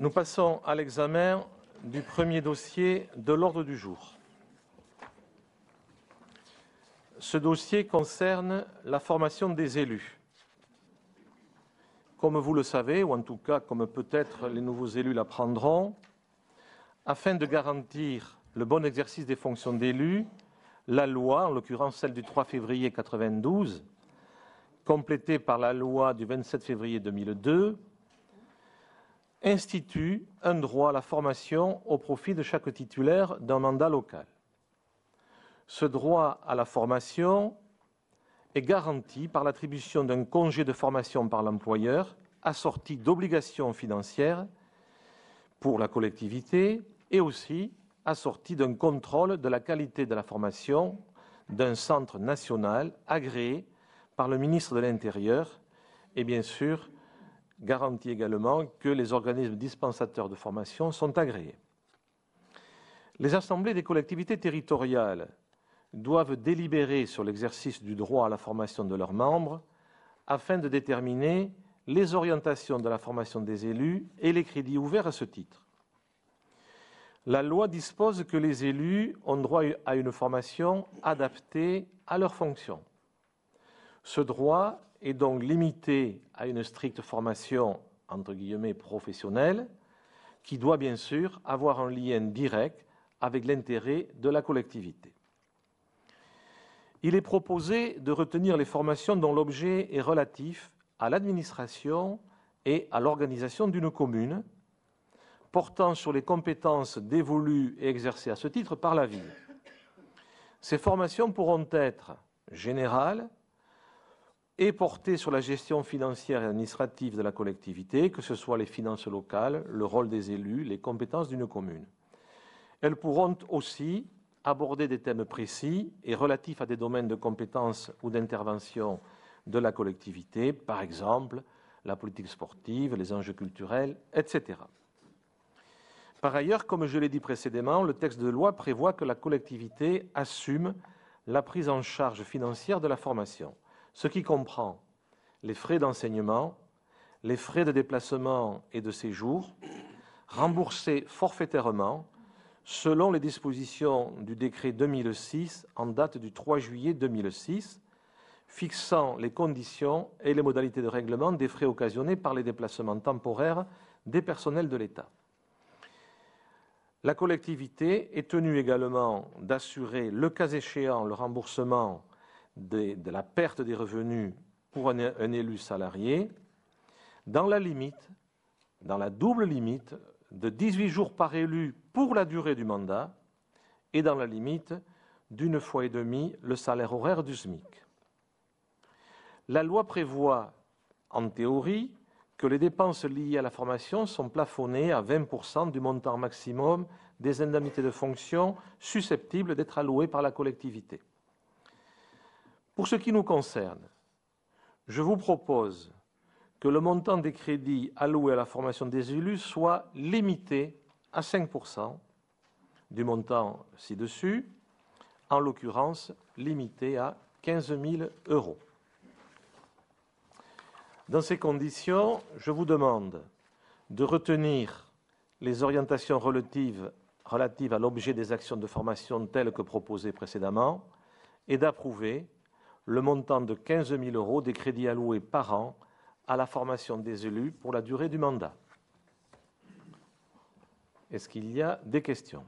Nous passons à l'examen du premier dossier de l'ordre du jour. Ce dossier concerne la formation des élus. Comme vous le savez, ou en tout cas comme peut-être les nouveaux élus l'apprendront, afin de garantir le bon exercice des fonctions d'élus, la loi, en l'occurrence celle du 3 février 1992, complétée par la loi du 27 février 2002, institue un droit à la formation au profit de chaque titulaire d'un mandat local. Ce droit à la formation est garanti par l'attribution d'un congé de formation par l'employeur assorti d'obligations financières pour la collectivité et aussi assorti d'un contrôle de la qualité de la formation d'un centre national agréé par le ministre de l'Intérieur et bien sûr garantit également que les organismes dispensateurs de formation sont agréés. Les assemblées des collectivités territoriales doivent délibérer sur l'exercice du droit à la formation de leurs membres afin de déterminer les orientations de la formation des élus et les crédits ouverts à ce titre. La loi dispose que les élus ont droit à une formation adaptée à leurs fonctions. Ce droit est donc limité à une stricte formation, entre guillemets, professionnelle, qui doit bien sûr avoir un lien direct avec l'intérêt de la collectivité. Il est proposé de retenir les formations dont l'objet est relatif à l'administration et à l'organisation d'une commune, portant sur les compétences dévolues et exercées à ce titre par la ville. Ces formations pourront être générales, et porter sur la gestion financière et administrative de la collectivité, que ce soit les finances locales, le rôle des élus, les compétences d'une commune. Elles pourront aussi aborder des thèmes précis et relatifs à des domaines de compétences ou d'intervention de la collectivité, par exemple la politique sportive, les enjeux culturels, etc. Par ailleurs, comme je l'ai dit précédemment, le texte de loi prévoit que la collectivité assume la prise en charge financière de la formation ce qui comprend les frais d'enseignement, les frais de déplacement et de séjour, remboursés forfaitairement selon les dispositions du décret 2006 en date du 3 juillet 2006, fixant les conditions et les modalités de règlement des frais occasionnés par les déplacements temporaires des personnels de l'État. La collectivité est tenue également d'assurer, le cas échéant, le remboursement de la perte des revenus pour un, élu salarié dans la limite, dans la double limite de 18 jours par élu pour la durée du mandat et dans la limite d'une fois et demie le salaire horaire du SMIC. La loi prévoit, en théorie, que les dépenses liées à la formation sont plafonnées à 20% du montant maximum des indemnités de fonction susceptibles d'être allouées par la collectivité. Pour ce qui nous concerne, je vous propose que le montant des crédits alloués à la formation des élus soit limité à 5% du montant ci-dessus, en l'occurrence limité à 15 000 euros. Dans ces conditions, je vous demande de retenir les orientations relatives, relatives à l'objet des actions de formation telles que proposées précédemment et d'approuver le montant de 15 000 euros des crédits alloués par an à la formation des élus pour la durée du mandat. Est-ce qu'il y a des questions